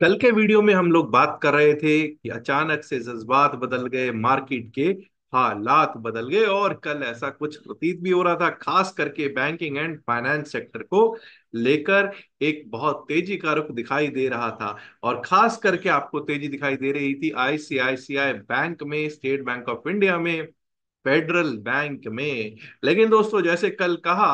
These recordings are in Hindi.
कल के वीडियो में हम लोग बात कर रहे थे कि अचानक से जज्बात बदल गए मार्केट के हालात बदल गए और कल ऐसा कुछ प्रतीत भी हो रहा था खास करके बैंकिंग एंड फाइनेंस सेक्टर को लेकर एक बहुत तेजी का रुख दिखाई दे रहा था और खास करके आपको तेजी दिखाई दे रही थी आईसीआईसीआई बैंक में स्टेट बैंक ऑफ इंडिया में फेडरल बैंक में लेकिन दोस्तों जैसे कल कहा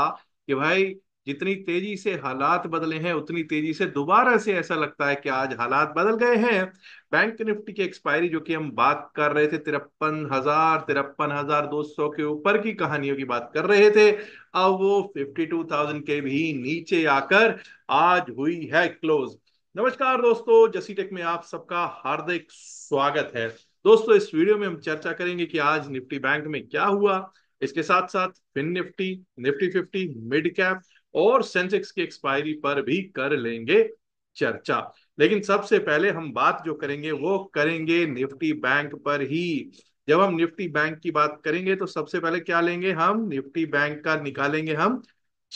कि भाई जितनी तेजी से हालात बदले हैं उतनी तेजी से दोबारा से ऐसा लगता है कि आज हालात बदल गए हैं बैंक निफ्टी की एक्सपायरी जो कि हम बात कर रहे थे तिरपन हजार तिरपन हजार दो सौ के ऊपर की कहानियों की बात कर रहे थे अब वो फिफ्टी टू थाउजेंड के भी नीचे आकर आज हुई है क्लोज नमस्कार दोस्तों जसीटेक में आप सबका हार्दिक स्वागत है दोस्तों इस वीडियो में हम चर्चा करेंगे कि आज निफ्टी बैंक में क्या हुआ इसके साथ साथ FinNifty Nifty fifty mid cap और सेंसेक्स की एक्सपायरी पर भी कर लेंगे चर्चा लेकिन सबसे पहले हम बात जो करेंगे वो करेंगे निफ्टी बैंक पर ही जब हम निफ्टी बैंक की बात करेंगे तो सबसे पहले क्या लेंगे हम निफ्टी बैंक का निकालेंगे हम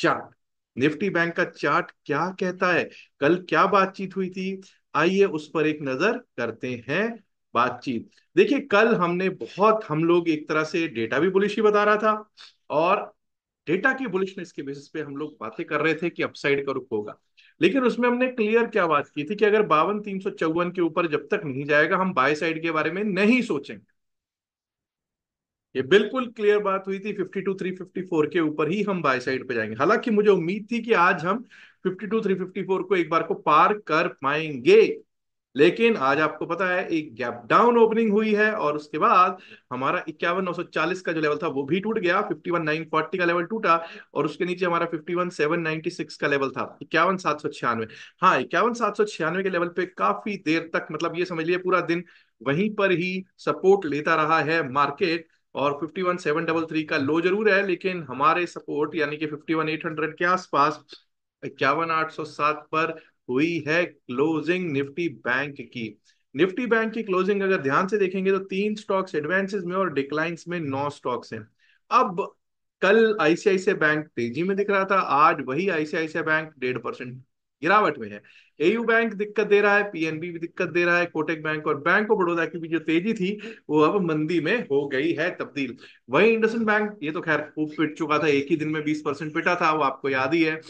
चार्ट निफ्टी बैंक का चार्ट क्या कहता है कल क्या बातचीत हुई थी आइए उस पर एक नजर करते हैं बातचीत देखिए कल हमने बहुत हम लोग एक तरह से डेटा भी बुलिश ही बता रहा था और डेटा की बुलिशनेस के बेसिस पे हम लोग बातें कर रहे थे कि अपसाइड का रुख होगा लेकिन उसमें हमने क्लियर क्या बात की थी कि अगर बावन तीन सौ चौवन के ऊपर जब तक नहीं जाएगा हम बाय साइड के बारे में नहीं सोचेंगे ये बिल्कुल क्लियर बात हुई थी 52 354 के ऊपर ही हम बाय साइड पे जाएंगे हालांकि मुझे उम्मीद थी कि आज हम 52 354 को एक बार को पार कर पाएंगे लेकिन आज आपको पता है एक गैप डाउन ओपनिंग हुई है और उसके बाद हमारा इक्यावन नौ सौ चालीस का जो लेवल था वो भी टूट गया फिफ्टी वन नाइन फोर्टी का लेवल टूटा और उसके नीचे हमारा fifty one seven ninety six का लेवल था इक्यावन सात सौ छियानवे हाँ इक्यावन सात सौ छियानवे के लेवल पे काफी देर तक मतलब ये समझ लिए पूरा दिन वहीं पर ही सपोर्ट लेता रहा है मार्केट और fifty one seven double three का लो जरूर है लेकिन हमारे सपोर्ट यानी कि फिफ्टी वन एट हंड्रेड के आसपास इक्यावन आठ सौ सात पर हुई है क्लोजिंग निफ्टी बैंक की निफ्टी बैंक की क्लोजिंग अगर ध्यान से देखेंगे तो तीन स्टॉक्स एडवांसेस में और डिक्लाइंस में नौ स्टॉक्स हैं अब कल आईसीआईसीआई बैंक तेजी में दिख रहा था आज वही आईसीआईसीआई बैंक डेढ़ परसेंट गिरावट में है एयू बैंक दिक्कत दे रहा है पीएनबी भी दिक्कत दे रहा है कोटेक बैंक और बैंक ऑफ बड़ौदा की भी जो तेजी थी वो अब मंदी में हो गई है तब्दील वही इंडसन बैंक ये तो खैर खूब पिट चुका था एक ही दिन में बीस परसेंट पिटा था वो आपको याद ही है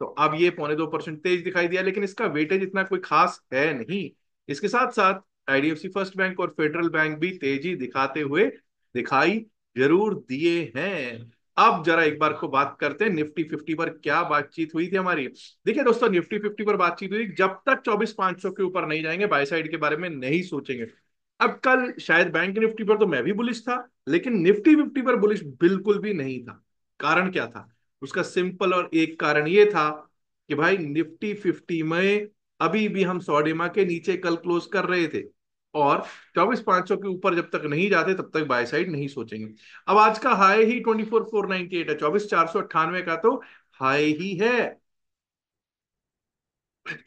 तो अब ये पौने दो परसेंट तेज दिखाई दिया लेकिन इसका वेटेज इतना कोई खास है नहीं इसके साथ साथ आईडीएफसी फर्स्ट बैंक और फेडरल बैंक भी तेजी दिखाते हुए दिखाई जरूर दिए हैं अब जरा एक बार को बात करते हैं निफ्टी फिफ्टी पर क्या बातचीत हुई थी हमारी देखिए दोस्तों निफ्टी फिफ्टी पर बातचीत हुई जब तक चौबीस पांच सौ के ऊपर नहीं जाएंगे बाई साइड के बारे में नहीं सोचेंगे अब कल शायद बैंक निफ्टी पर तो मैं भी बुलिश था लेकिन निफ्टी फिफ्टी पर बुलिश बिल्कुल भी नहीं था कारण क्या था उसका सिंपल और एक कारण ये था कि भाई निफ्टी फिफ्टी में अभी भी हम सौडेमा के नीचे कल क्लोज कर रहे थे और चौबीस पांच सौ के ऊपर जब तक नहीं जाते तब तक बाय साइड नहीं सोचेंगे अब आज का हाई ही twenty four four ninety eight है चौबीस चार सौ अट्ठानवे का तो हाई ही है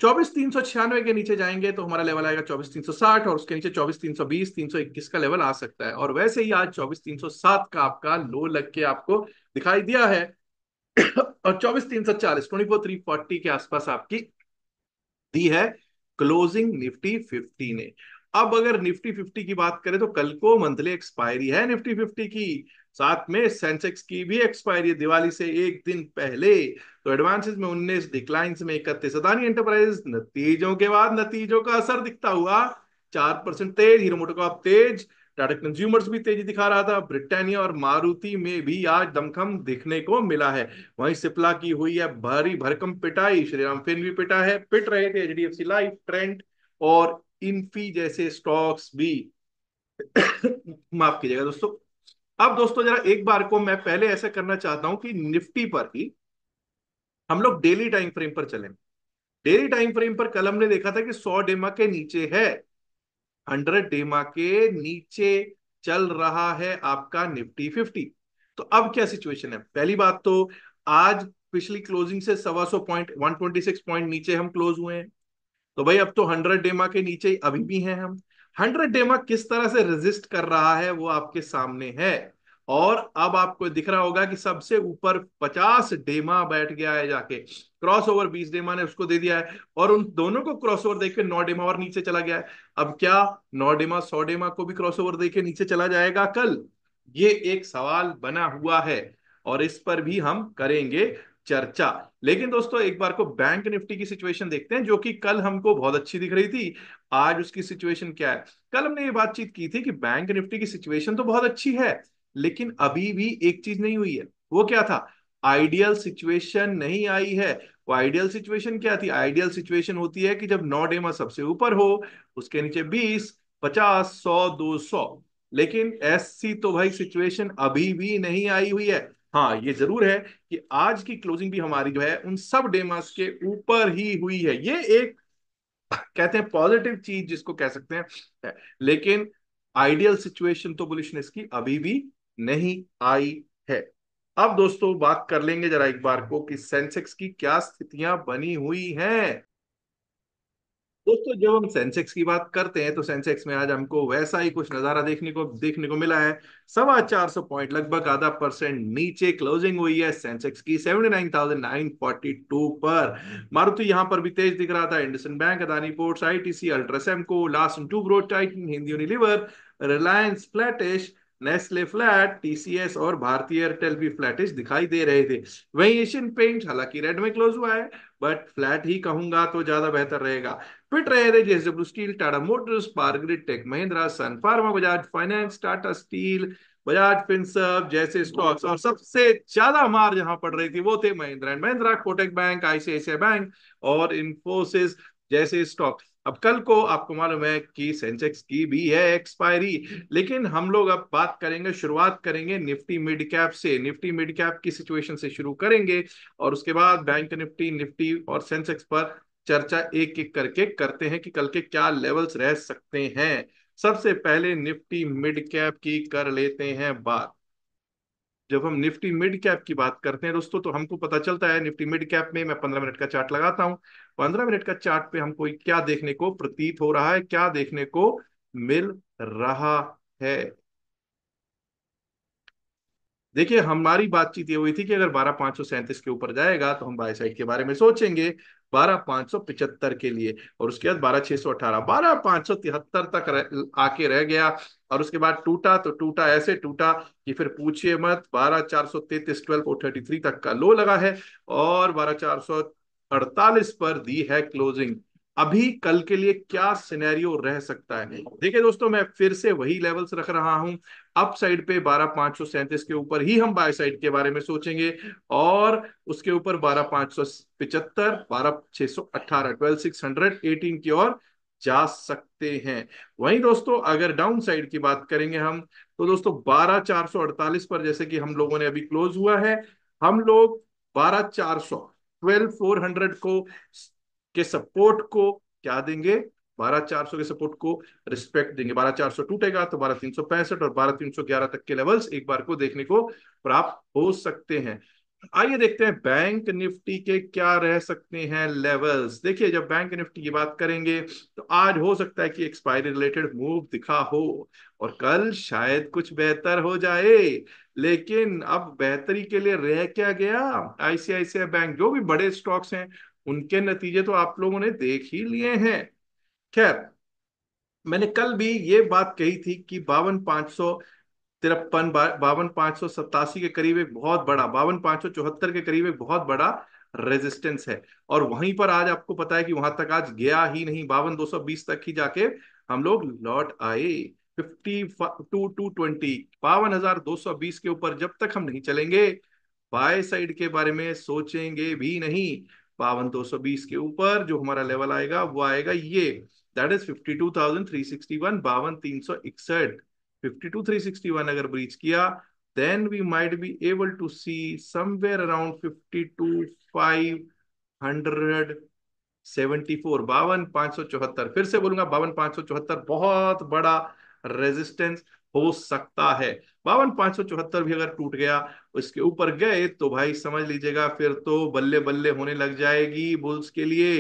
चौबीस तीन सौ छियानवे के नीचे जाएंगे तो हमारा लेवल आएगा चौबीस तीन सौ साठ और उसके नीचे चौबीस तीन सौ बीस तीन सौ इक्कीस का लेवल आ सकता है और वैसे ही आज चौबीस तीन सौ सात का आपका लो लग के आपको दिखाई दिया है और चौबीस तीन सौ चालीस ट्वेंटी फोर थ्री फोर्टी के आसपास आपकी दी है क्लोजिंग निफ्टी फिफ्टी ने अब अगर निफ्टी फिफ्टी की बात करें तो कल को मंथली एक्सपायरी है निफ्टी फिफ्टी की साथ में सेंसेक्स की भी एक्सपायरी दिवाली से एक दिन पहले तो एडवांसेस में उन्नीस डिक्लाइंस में इकतीस अदानी एंटरप्राइज नतीजों के बाद नतीजों का असर दिखता हुआ चार परसेंट तेज हीरो मोटोकॉप तेज टाटा कंज्यूमर्स भी तेजी दिखा रहा था ब्रिटानिया और मारुति में भी आज दमखम देखने को मिला है वहीं सिप्ला की हुई है भारी भरकम पिटाई श्रीराम फेन भी पिटा है पिट रहे थे एच लाइफ ट्रेंड और इन्फी जैसे स्टॉक्स भी माफ कीजिएगा दोस्तों अब दोस्तों जरा एक बार को मैं पहले ऐसा करना चाहता हूं कि निफ्टी पर ही हम लोग डेली टाइम फ्रेम पर चलें डेली टाइम फ्रेम पर कल हमने देखा था कि सौ डेमा के नीचे है हंड्रेड डेमा के नीचे चल रहा है आपका निफ्टी फिफ्टी तो अब क्या सिचुएशन है पहली बात तो आज पिछली क्लोजिंग से सवा सौ point one twenty six point नीचे हम क्लोज हुए हैं तो भाई अब तो हंड्रेड डेमा के नीचे अभी भी हैं हम हंड्रेड डेमा किस तरह से रेजिस्ट कर रहा है वो आपके सामने है और अब आपको दिख रहा होगा कि सबसे ऊपर 50 डेमा बैठ गया है जाके क्रॉस ओवर बीस डेमा ने उसको दे दिया है और उन दोनों को क्रॉस ओवर देख के नौ डेमा और नीचे चला गया है अब क्या नौ डेमा सौ डेमा को भी क्रॉस ओवर देके नीचे चला जाएगा कल ये एक सवाल बना हुआ है और इस पर भी हम करेंगे चर्चा लेकिन दोस्तों एक बार को बैंक निफ्टी की सिचुएशन देखते हैं जो कि कल हमको बहुत अच्छी दिख रही थी आज उसकी सिचुएशन क्या है कल हमने ये बातचीत की थी कि बैंक निफ्टी की सिचुएशन तो बहुत अच्छी है लेकिन अभी भी एक चीज नहीं हुई है वो क्या था आइडियल सिचुएशन नहीं आई है वो आइडियल सिचुएशन क्या थी आइडियल सिचुएशन होती है कि जब डेमा सबसे ऊपर हो उसके नीचे बीस पचास सौ दो सौ लेकिन ऐसी तो भाई सिचुएशन अभी भी नहीं आई हुई है हाँ ये जरूर है कि आज की क्लोजिंग भी हमारी जो है उन सब डेमास के ऊपर ही हुई है ये एक कहते हैं पॉजिटिव चीज जिसको कह सकते हैं लेकिन आइडियल सिचुएशन तो बुलिशनेस की अभी भी नहीं आई है अब दोस्तों बात कर लेंगे जरा एक बार को कि सेंसेक्स की क्या स्थितियां बनी हुई हैं दोस्तों जब हम सेंसेक्स की बात करते हैं तो सेंसेक्स में आज हमको वैसा ही कुछ नजारा देखने को देखने को मिला है सवा चार सौ पॉइंट लगभग आधा परसेंट नीचे क्लोजिंग हुई है सेंसेक्स की seventy nine thousand nine forty two पर मारुति यहां पर भी तेज दिख रहा था IndusInd Bank Adani Ports ITC अल्ट्रासेम को लास्ट टू ग्रोथ टाइटन हिंदी Unilever Reliance flattest Nestle flat TCS और भारतीय एयरटेल भी फ्लैटिश दिखाई दे रहे थे वहीं एशियन पेंट हालांकि रेड में क्लोज हुआ है बट फ्लैट ही कहूंगा तो ज्यादा बेहतर रहेगा पिट रहे थे JSW Steel Tata Motors Power Grid Tech Mahindra Sun Pharma Bajaj Finance Tata Steel Bajaj Finserv जैसे स्टॉक्स और सबसे ज्यादा मार जहां पड़ रही थी वो थे Mahindra and Mahindra Kotak Bank ICICI Bank और इन्फोसिस जैसे स्टॉक्स अब कल को आपको मालूम है कि सेंसेक्स की भी है एक्सपायरी लेकिन हम लोग अब बात करेंगे शुरुआत करेंगे निफ्टी मिड कैप से निफ्टी मिड कैप की सिचुएशन से शुरू करेंगे और उसके बाद बैंक निफ्टी निफ्टी और सेंसेक्स पर चर्चा एक एक करके करते हैं कि कल के क्या लेवल्स रह सकते हैं सबसे पहले निफ्टी मिड कैप की कर लेते हैं बात जब हम निफ्टी मिड कैप की बात करते हैं दोस्तों तो हमको पता चलता है निफ्टी मिड कैप में मैं पंद्रह मिनट का चार्ट लगाता हूं पंद्रह मिनट का चार्ट पे हमको क्या देखने को प्रतीत हो रहा है क्या देखने को मिल रहा है देखिए हमारी बातचीत ये हुई थी कि अगर बारह पांच सौ सैंतीस के ऊपर जाएगा तो हम बाय साइड के बारे में सोचेंगे बारह पांच सौ पिछहत्तर के लिए और उसके बाद बारह छह सौ अठारह बारह पांच सौ तिहत्तर तक रह, आके रह गया और उसके बाद टूटा तो टूटा ऐसे टूटा कि फिर पूछिए मत बारह चार सौ तैतीस ट्वेल्व और थर्टी थ्री तक का लो लगा है और बारह चार सौ अड़तालीस पर दी है क्लोजिंग अभी कल के लिए क्या सिनेरियो रह सकता है देखिए दोस्तों मैं फिर से वही लेवल्स रख रहा हूं अप साइड पे बारह पांच सौ सैंतीस के ऊपर ही हम बाय साइड के बारे में सोचेंगे और उसके ऊपर बारह पांच सौ पिचहत्तर बारह छह सौ अट्ठारह ट्वेल्व सिक्स हंड्रेड एटीन की ओर जा सकते हैं वहीं दोस्तों अगर डाउन साइड की बात करेंगे हम तो दोस्तों बारह चार सौ अड़तालीस पर जैसे कि हम लोगों ने अभी क्लोज हुआ है हम लोग बारह चार सौ ट्वेल्व फोर हंड्रेड को के सपोर्ट को क्या देंगे बारह चार सौ के सपोर्ट को रिस्पेक्ट देंगे बारह चार सौ टूटेगा तो बारह तीन सौ पैंसठ और बारह तीन सौ ग्यारह तक के लेवल्स एक बार को देखने को प्राप्त हो सकते हैं आइए देखते हैं बैंक निफ्टी के क्या रह सकते हैं लेवल्स देखिए जब बैंक निफ्टी की बात करेंगे तो आज हो सकता है कि एक्सपायरी रिलेटेड मूव दिखा हो और कल शायद कुछ बेहतर हो जाए लेकिन अब बेहतरी के लिए रह क्या गया आईसीआईसीआई बैंक जो भी बड़े स्टॉक्स हैं उनके नतीजे तो आप लोगों ने देख ही लिए हैं खैर मैंने कल भी ये बात कही थी कि बावन पांच सौ तिरपन बावन पांच सौ सतासी के करीब एक बहुत बड़ा बावन पांच सौ चौहत्तर के करीब एक बहुत बड़ा रेजिस्टेंस है और वहीं पर आज आपको पता है कि वहां तक आज गया ही नहीं बावन दो सौ बीस तक ही जाके हम लोग लौट आए फिफ्टी टू टू ट्वेंटी बावन हजार दो सौ बीस के ऊपर जब तक हम नहीं चलेंगे बाय साइड के बारे में सोचेंगे भी नहीं बावन दो सौ बीस के ऊपर जो हमारा लेवल आएगा वो आएगा ये that is fifty two thousand three sixty one बावन तीन सौ इकसठ fifty two three sixty one अगर ब्रीच किया then we might be able to see somewhere around fifty two five hundred seventy four बावन पांच सौ चौहत्तर फिर से बोलूंगा बावन पांच सौ चौहत्तर बहुत बड़ा रेजिस्टेंस हो सकता है बावन पांच सौ चौहत्तर भी अगर टूट गया उसके ऊपर गए तो भाई समझ लीजिएगा फिर तो बल्ले बल्ले होने लग जाएगी बुल्स के लिए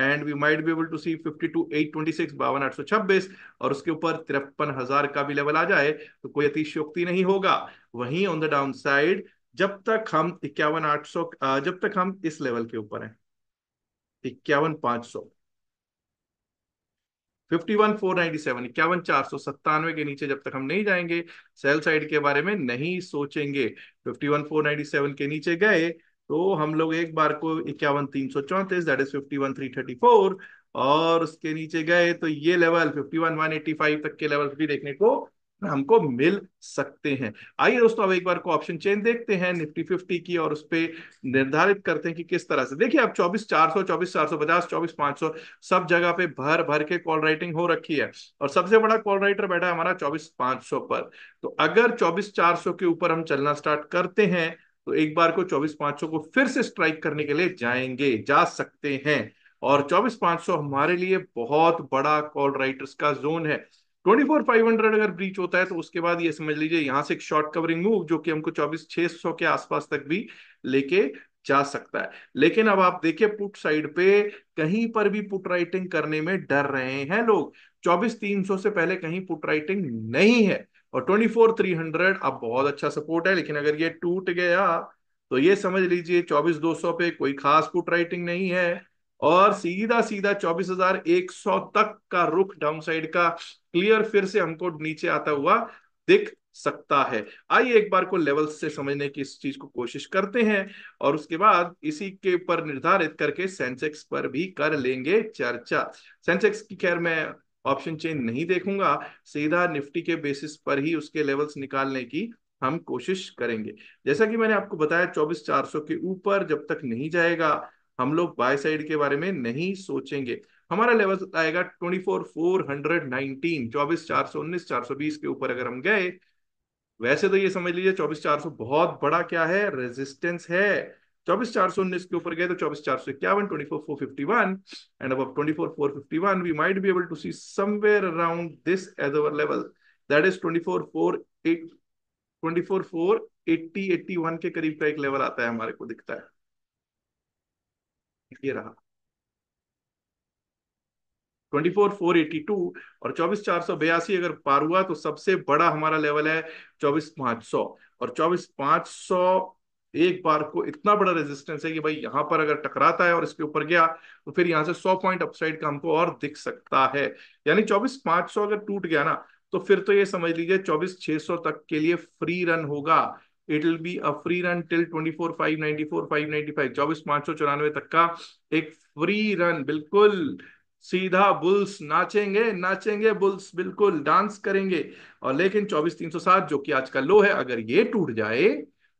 and we might be able to see fifty two eight twenty six बावन आठ सौ छब्बीस और उसके ऊपर तिरपन हजार का भी लेवल आ जाए तो कोई अतिशयोक्ति नहीं होगा वहीं ऑन द डाउन साइड जब तक हम इक्यावन आठ सौ जब तक हम इस लेवल के ऊपर हैं इक्यावन पांच सौ फिफ्टी वन फोर नाइनटी इक्यावन चार सौ सत्तानवे के नीचे जब तक हम नहीं जाएंगे सेल साइड के बारे में नहीं सोचेंगे fifty one four ninety seven के नीचे गए तो हम लोग एक बार को इक्यावन तीन सौ चौंतीस that is fifty one three thirty four और उसके नीचे गए तो ये level fifty one one eighty five तक के लेवल भी देखने को हमको मिल सकते हैं आइए दोस्तों अब एक बार को ऑप्शन चेन देखते हैं निफ्टी फिफ्टी की और उस पर निर्धारित करते हैं कि किस तरह से देखिए अब चौबीस चार सौ चौबीस चार सौ पचास चौबीस पांच सौ सब जगह पे भर भर के कॉल राइटिंग हो रखी है और सबसे बड़ा कॉल राइटर बैठा है हमारा चौबीस पांच सौ पर तो अगर चौबीस चार सौ के ऊपर हम चलना स्टार्ट करते हैं तो एक बार को चौबीस पांच सौ को फिर से स्ट्राइक करने के लिए जाएंगे जा सकते हैं और चौबीस पांच सौ हमारे लिए बहुत बड़ा कॉल राइटर्स का जोन है 24500 अगर ब्रीच होता है तो उसके बाद ये समझ लीजिए यहां से एक शॉर्ट कवरिंग मूव जो कि हमको चौबीस छह के आसपास तक भी लेके जा सकता है लेकिन अब आप देखिए पुट साइड पे कहीं पर भी पुट राइटिंग करने में डर रहे हैं लोग चौबीस तीन सौ से पहले कहीं पुट राइटिंग नहीं है और ट्वेंटी फोर थ्री हंड्रेड अब बहुत अच्छा सपोर्ट है लेकिन अगर ये टूट गया तो ये समझ लीजिए चौबीस दो सौ पे कोई खास पुट राइटिंग नहीं है और सीधा सीधा 24,100 तक का रुख डाउन साइड का क्लियर फिर से हमको नीचे आता हुआ दिख सकता है आइए एक बार को लेवल्स से समझने की इस चीज को कोशिश करते हैं और उसके बाद इसी के ऊपर निर्धारित करके सेंसेक्स पर भी कर लेंगे चर्चा सेंसेक्स की खैर मैं ऑप्शन चेंज नहीं देखूंगा सीधा निफ्टी के बेसिस पर ही उसके लेवल्स निकालने की हम कोशिश करेंगे जैसा कि मैंने आपको बताया चौबीस चार सौ के ऊपर जब तक नहीं जाएगा हम लोग बाय साइड के बारे में नहीं सोचेंगे हमारा लेवल आएगा twenty four four hundred nineteen चौबीस चार सौ उन्नीस चार सौ बीस के ऊपर अगर हम गए वैसे तो ये समझ लीजिए चौबीस चार सौ बहुत बड़ा क्या है रेजिस्टेंस है चौबीस चार सौ उन्नीस के ऊपर गए तो चौबीस चार सौ इक्यावन twenty four four fifty one and अब twenty four four fifty one we might be able to see somewhere around this as our level that is twenty four four eight twenty four four eighty eighty one के करीब का एक लेवल आता है हमारे को दिखता है ये रहा 24482 और चौबीस चार अगर पार हुआ तो सबसे बड़ा हमारा लेवल है चौबीस पांच सौ और चौबीस पांच सौ एक बार को इतना बड़ा रेजिस्टेंस है कि भाई यहाँ पर अगर टकराता है और इसके ऊपर गया तो फिर यहाँ से 100 पॉइंट अपसाइड का हमको और दिख सकता है यानी चौबीस पांच सौ अगर टूट गया ना तो फिर तो ये समझ लीजिए चौबीस छह सौ तक के लिए फ्री रन होगा it will be a free run till 24 595 तक का एक फ्री रन बिल्कुल सीधा बुल्स नाचेंगे नाचेंगे बुल्स बिल्कुल डांस करेंगे और लेकिन 24307 जो कि आज का लो है अगर ये टूट जाए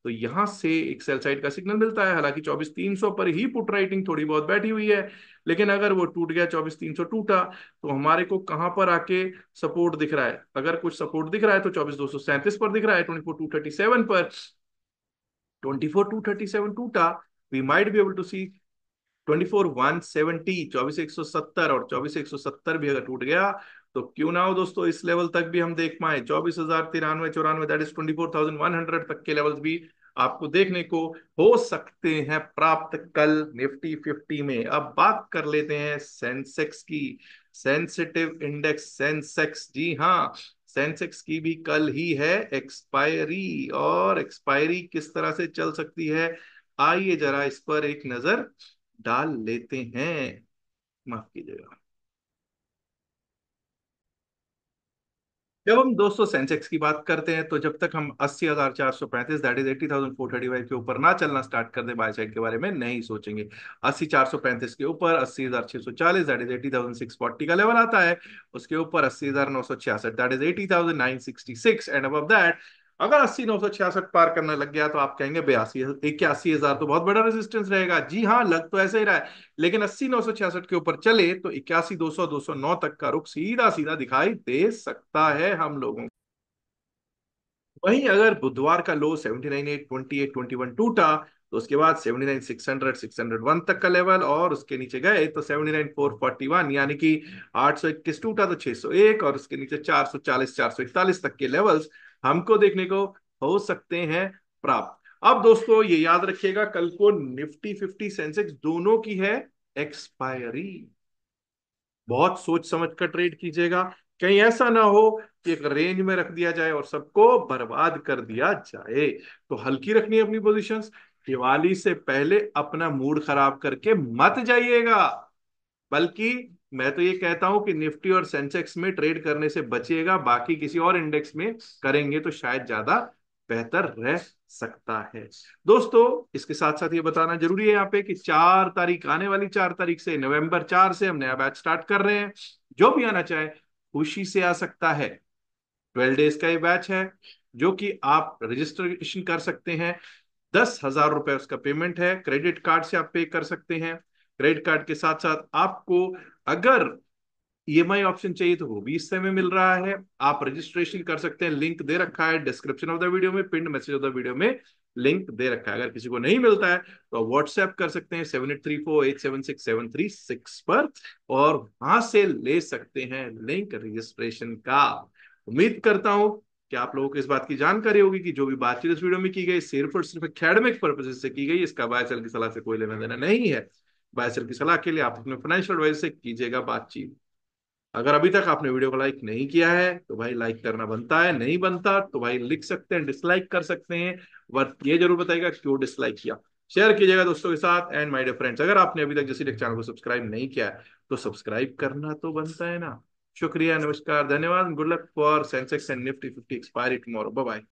तो यहां से एक सेल साइड का सिग्नल मिलता है हालांकि 24300 पर ही पुट राइटिंग थोड़ी बहुत बैठी हुई है लेकिन अगर वो टूट गया चौबीस तीन सौ टूटा तो हमारे को कहां पर आके सपोर्ट दिख रहा है अगर कुछ सपोर्ट दिख रहा है तो चौबीस दो सौ सैंतीस पर दिख रहा है twenty four two thirty seven पर twenty four two thirty seven टूटा we might be able to see twenty four one seventy चौबीस एक सौ सत्तर और चौबीस एक सौ सत्तर भी अगर टूट गया तो क्यों ना हो दोस्तों इस लेवल तक भी हम देख पाए चौबीस हजार तिरानवे चौरानवे that is twenty four thousand one hundred तक के लेवल्स भी आपको देखने को हो सकते हैं प्राप्त कल निफ्टी फिफ्टी में अब बात कर लेते हैं सेंसेक्स की सेंसिटिव इंडेक्स सेंसेक्स जी हाँ सेंसेक्स की भी कल ही है एक्सपायरी और एक्सपायरी किस तरह से चल सकती है आइए जरा इस पर एक नजर डाल लेते हैं माफ कीजिएगा जब हम दोस्तों सेंसेक्स की बात करते हैं तो जब तक हम अस्सी हजार चार सौ पैंतीस that is eighty thousand four thirty five के ऊपर ना चलना स्टार्ट कर दे बाय साइड के बारे में नहीं सोचेंगे अस्सी चार सौ पैंतीस के ऊपर अस्सी हजार छह सौ चालीस that is eighty thousand six forty का लेवल आता है उसके ऊपर अस्सी हजार नौ सौ छियासठ that is eighty thousand nine sixty six and अब दैट अगर अस्सी नौ सौ छियासठ पार करने लग गया तो आप कहेंगे बयासी इक्यासी हजार तो बहुत बड़ा रेजिस्टेंस रहेगा जी हाँ लग तो ऐसे ही रहा है लेकिन अस्सी नौ सौ छियासठ के ऊपर चले तो इक्यासी दो सौ दो सौ नौ तक का रुख सीधा सीधा दिखाई दे सकता है हम लोगों को वहीं अगर बुधवार का low seventy nine eight twenty eight twenty one टूटा तो उसके बाद seventy nine six hundred six hundred one तक का लेवल और उसके नीचे गए तो seventy nine four forty one यानी कि आठ सौ इक्कीस टूटा तो छह सौ एक और उसके नीचे चार सौ चालीस चार सौ इकतालीस तक के लेवल्स हमको देखने को हो सकते हैं प्राप्त अब दोस्तों ये याद रखिएगा कल को निफ्टी फिफ्टी सेंसेक्स दोनों की है एक्सपायरी बहुत सोच समझ कर ट्रेड कीजिएगा कहीं ऐसा ना हो कि एक रेंज में रख दिया जाए और सबको बर्बाद कर दिया जाए तो हल्की रखनी है अपनी पोजीशंस दिवाली से पहले अपना मूड खराब करके मत जाइएगा बल्कि मैं तो ये कहता हूं कि निफ्टी और सेंसेक्स में ट्रेड करने से बचिएगा बाकी किसी और इंडेक्स में करेंगे तो शायद ज्यादा बेहतर रह सकता है दोस्तों इसके साथ साथ ये बताना जरूरी है यहाँ पे कि चार तारीख आने वाली चार तारीख से नवंबर चार से हम नया बैच स्टार्ट कर रहे हैं जो भी आना चाहे खुशी से आ सकता है ट्वेल्व डेज का ये बैच है जो कि आप रजिस्ट्रेशन कर सकते हैं दस हजार रुपए उसका पेमेंट है क्रेडिट कार्ड से आप पे कर सकते हैं क्रेडिट कार्ड के साथ साथ आपको अगर ई e ऑप्शन चाहिए तो वो भी इस समय मिल रहा है आप रजिस्ट्रेशन कर सकते हैं लिंक दे रखा है डिस्क्रिप्शन ऑफ द वीडियो में pinned message of the video में लिंक दे रखा है अगर किसी को नहीं मिलता है तो आप व्हाट्सएप कर सकते हैं seven eight three four eight seven six seven three six पर और वहां से ले सकते हैं लिंक रजिस्ट्रेशन का उम्मीद करता हूं कि आप लोगों को इस बात की जानकारी होगी कि जो भी बातचीत इस वीडियो में की गई सिर्फ और सिर्फ अकेडमिक पर्पजेस से की गई इसका बायचल की सलाह से कोई लेना देना नहीं है बायसर की सलाह के लिए आप अपने फाइनेंशियल एडवाइजर से कीजिएगा बातचीत अगर अभी तक आपने वीडियो को लाइक नहीं किया है तो भाई लाइक करना बनता है नहीं बनता तो भाई लिख सकते हैं डिसलाइक कर सकते हैं बट ये जरूर बताएगा क्यों डिसलाइक किया शेयर कीजिएगा दोस्तों के साथ एंड माय डियर फ्रेंड्स अगर आपने अभी तक जैसी टेक चैनल को सब्सक्राइब नहीं किया है तो सब्सक्राइब करना तो बनता है ना शुक्रिया नमस्कार धन्यवाद good luck for Sensex and Nifty fifty expiry tomorrow bye